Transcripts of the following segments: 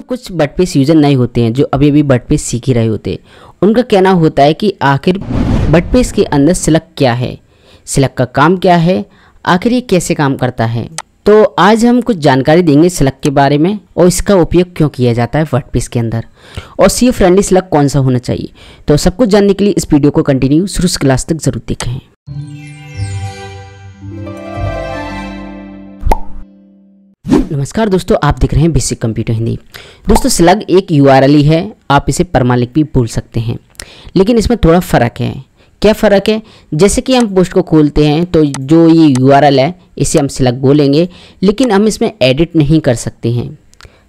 दोस्तों कुछ बटपेस यूजर नए होते हैं जो अभी अभी बटपेस सीख ही रहे होते हैं उनका कहना होता है कि आखिर बटपेस के अंदर सिलक क्या है सिलक का काम क्या है आखिर ये कैसे काम करता है तो आज हम कुछ जानकारी देंगे सिलक के बारे में और इसका उपयोग क्यों किया जाता है वर्डप्रेस के अंदर और सी फ्रेंडली सिलक कौन सा होना चाहिए तो सब कुछ जानने के लिए इस वीडियो को कंटिन्यू शुरू क्लास तक जरूर देखें नमस्कार दोस्तों आप देख रहे हैं बेसिक कंप्यूटर हिंदी दोस्तों स्लग एक यू है आप इसे परमालिक भी बोल सकते हैं लेकिन इसमें थोड़ा फ़र्क है क्या फ़र्क है जैसे कि हम पोस्ट को खोलते हैं तो जो ये यू है इसे हम स्लग बोलेंगे लेकिन हम इसमें एडिट नहीं कर सकते हैं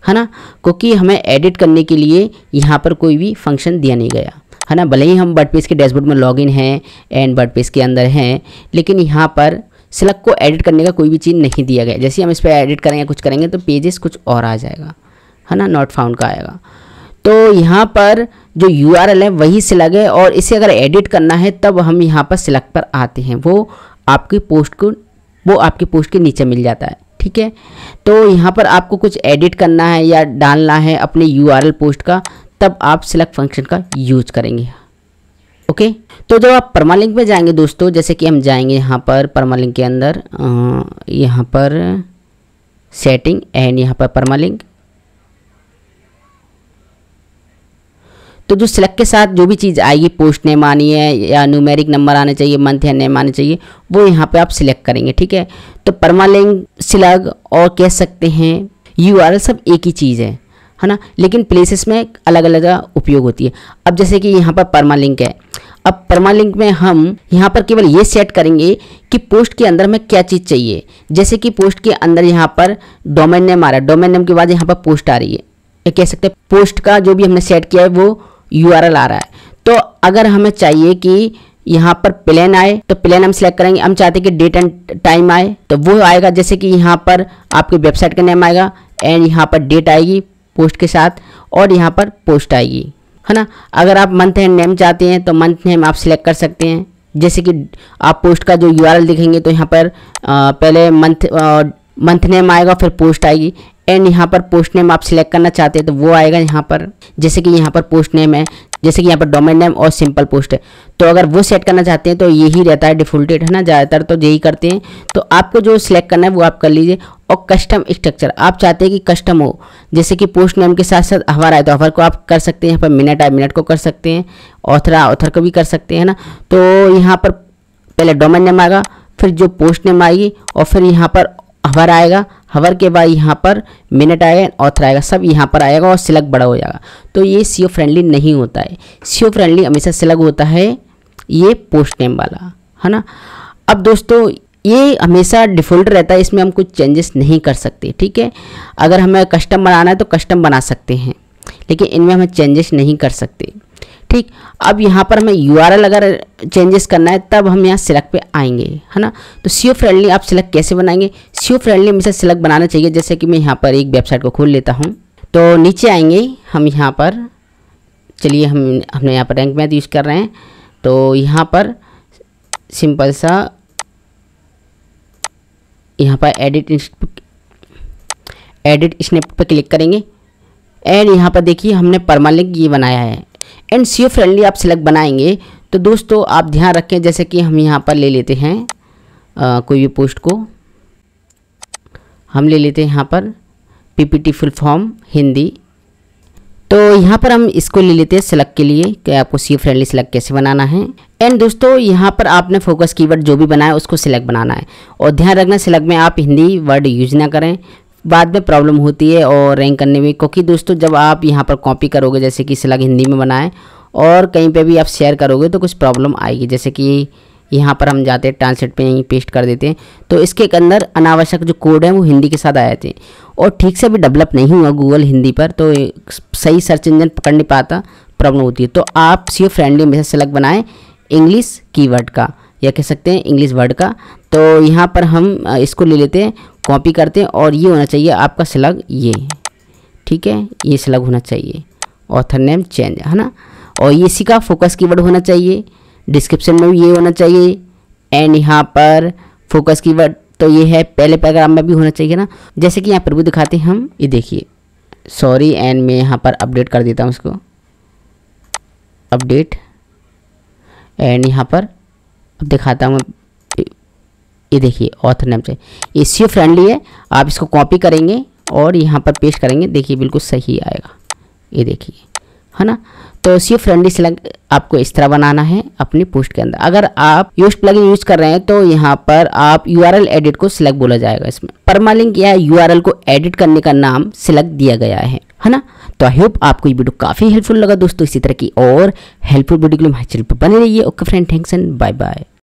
है ना क्योंकि हमें एडिट करने के लिए यहाँ पर कोई भी फंक्शन दिया नहीं गया है ना भले ही हम वर्डपेज के डैशबोर्ड में लॉगिन हैं एंड वर्डपेज के अंदर हैं लेकिन यहाँ पर सिलक को एडिट करने का कोई भी चीज़ नहीं दिया गया जैसे हम इस पर एडिट करेंगे कुछ करेंगे तो पेजेस कुछ और आ जाएगा है ना नॉट फाउंड का आएगा तो यहाँ पर जो यू है वही सिलक है और इसे अगर एडिट करना है तब हम यहाँ पर सिलक पर आते हैं वो आपकी पोस्ट को वो आपकी पोस्ट के नीचे मिल जाता है ठीक है तो यहाँ पर आपको कुछ एडिट करना है या डालना है अपने यू पोस्ट का तब आप सिलेक्ट फंक्शन का यूज करेंगे ओके तो जब आप परमालिंक में जाएंगे दोस्तों जैसे कि हम जाएंगे यहाँ पर परमालिंक के अंदर यहाँ पर सेटिंग एंड यहाँ पर परमालिंक तो जो सिलेक्ट के साथ जो भी चीज़ आएगी पोस्ट नेम आनी है या न्यूमेरिक नंबर आने चाहिए मंथ या नेम आने चाहिए वो यहाँ पे आप सिलेक्ट करेंगे ठीक है तो परमालिंग सिलग और कह सकते हैं यू सब एक ही चीज़ है है ना लेकिन प्लेसेस में अलग अलग उपयोग होती है अब जैसे कि यहाँ पर परमालिंक है अब परमालिंक में हम यहाँ पर केवल ये सेट करेंगे कि पोस्ट के अंदर हमें क्या चीज़ चाहिए जैसे कि पोस्ट के अंदर यहाँ पर डोमेन नेम आ रहा है डोमेन नेम के बाद यहाँ पर पोस्ट आ रही है कह सकते हैं पोस्ट का जो भी हमने सेट किया है वो यू आ रहा है तो अगर हमें चाहिए कि यहाँ पर प्लेन आए तो प्लेन हम सिलेक्ट करेंगे हम चाहते हैं कि डेट एंड टाइम आए तो वो आएगा जैसे कि यहाँ पर आपकी वेबसाइट का नेम आएगा एंड यहाँ पर डेट आएगी पोस्ट के साथ और यहाँ पर पोस्ट आएगी है ना अगर आप मंथ एंड नेम चाहते हैं तो मंथ नेम आप सिलेक्ट कर सकते हैं जैसे कि आप पोस्ट का जो यू दिखेंगे तो यहाँ पर आ, पहले मंथ मंथ नेम आएगा फिर पोस्ट आएगी एंड यहाँ पर पोस्ट नेम आप सिलेक्ट करना चाहते हैं तो वो आएगा यहाँ पर जैसे कि यहाँ पर पोस्ट नेम है जैसे कि यहाँ पर डोमेन नेम और सिंपल पोस्ट है तो अगर वो सेट करना चाहते हैं तो यही रहता है डिफॉल्टेड है ना ज़्यादातर तो यही करते हैं तो आपको जो सिलेक्ट करना है वो आप कर लीजिए और कस्टम स्ट्रक्चर आप चाहते हैं कि कस्टम हो जैसे कि पोस्ट नेम के साथ साथ हवार आए तो हवार को आप कर सकते हैं यहाँ पर मिनट आए मिनट को कर सकते हैं ऑथर ऑथर को भी कर सकते हैं ना तो यहाँ पर पहले डोमेन नेम आएगा फिर जो पोस्ट नेम आएगी और फिर यहाँ पर हवार आएगा हवर के बाद यहाँ पर मिनट आएगा ऑथर आएगा सब यहाँ पर आएगा और सिलक बड़ा हो जाएगा तो ये सी फ्रेंडली नहीं होता है सीओ फ्रेंडली हमेशा सिलक होता है ये पोस्ट नेम वाला है ना अब दोस्तों ये हमेशा डिफ़ॉल्ट रहता है इसमें हम कुछ चेंजेस नहीं कर सकते ठीक है अगर हमें कस्टम बनाना है तो कस्टम बना सकते हैं लेकिन इनमें हम चेंजेस नहीं कर सकते ठीक अब यहाँ पर हमें यू अगर चेंजेस करना है तब हम यहाँ सिलेक्ट पे आएंगे है ना तो सीओ फ्रेंडली आप सिलेक्ट कैसे बनाएंगे सीओ फ्रेंडली हमेशा सिलेक्ट बनाना चाहिए जैसे कि मैं यहाँ पर एक वेबसाइट को खोल लेता हूँ तो नीचे आएंगे हम यहाँ पर चलिए हम हमने यहाँ पर रैंक मैथ यूज़ कर रहे हैं तो यहाँ पर सिंपल सा यहाँ पर एडिट एडिट स्नेप पर क्लिक करेंगे एंड यहाँ पर देखिए हमने परमालिंक ये बनाया है एंड सी फ्रेंडली आप सिलेक्ट बनाएंगे तो दोस्तों आप ध्यान रखें जैसे कि हम यहाँ पर ले लेते हैं आ, कोई भी पोस्ट को हम ले लेते हैं यहाँ पर पीपीटी फुल फॉर्म हिंदी तो यहाँ पर हम इसको ले लेते हैं सिलेक्ट के लिए कि आपको सी फ्रेंडली सिलेक्ट कैसे बनाना है एंड दोस्तों यहाँ पर आपने फोकस कीवर्ड जो भी बनाया उसको सिलेक्ट बनाना है और ध्यान रखना सिलेक्ट में आप हिंदी वर्ड यूज ना करें बाद में प्रॉब्लम होती है और रैंक करने में क्योंकि दोस्तों जब आप यहाँ पर कॉपी करोगे जैसे कि सिलग हिंदी में बनाएं और कहीं पे भी आप शेयर करोगे तो कुछ प्रॉब्लम आएगी जैसे कि यहाँ पर हम जाते हैं ट्रांसलेट पे यहीं पेस्ट कर देते हैं तो इसके अंदर अनावश्यक जो कोड है वो हिंदी के साथ आए थे और ठीक से भी डेवलप नहीं हुआ गूगल हिंदी पर तो सही सर्च इंजन पकड़ नहीं पाता प्रॉब्लम होती है तो आप सी फ्रेंडली में सेलेक्ट बनाएं इंग्लिश कीवर्ड का या कह सकते हैं इंग्लिश वर्ड का तो यहाँ पर हम इसको ले लेते हैं कॉपी करते हैं और ये होना चाहिए आपका स्लग ये ठीक है ये स्लग होना चाहिए ऑथर नेम चेंज है ना और ये इसी का फोकस कीवर्ड होना चाहिए डिस्क्रिप्शन में भी ये होना चाहिए एंड यहाँ पर फोकस कीवर्ड तो ये है पहले पैराग्राम में भी होना चाहिए ना जैसे कि यहाँ पर भी दिखाते हैं हम ये देखिए सॉरी एंड मैं यहाँ पर अपडेट कर देता हूँ इसको अपडेट एंड यहाँ पर अब दिखाता हूँ ये देखिए ऑथर नेम से ये सी फ्रेंडली है आप इसको कॉपी करेंगे और यहाँ पर पेश करेंगे देखिए बिल्कुल सही आएगा ये देखिए है ना तो सी फ्रेंडली स्लग आपको इस तरह बनाना है अपनी पोस्ट के अंदर अगर आप यूज प्लग यूज कर रहे हैं तो यहाँ पर आप यू एडिट को सिलेक्ट बोला जाएगा इसमें परमालिंक या यू को एडिट करने का नाम सिलेक्ट दिया गया है है ना तो आई होप आपको ये वीडियो काफ़ी हेल्पफुल लगा दोस्तों इसी तरह की और हेल्पफुल वीडियो के लिए हमारे चैनल पर बने रहिए okay friend thanks and bye bye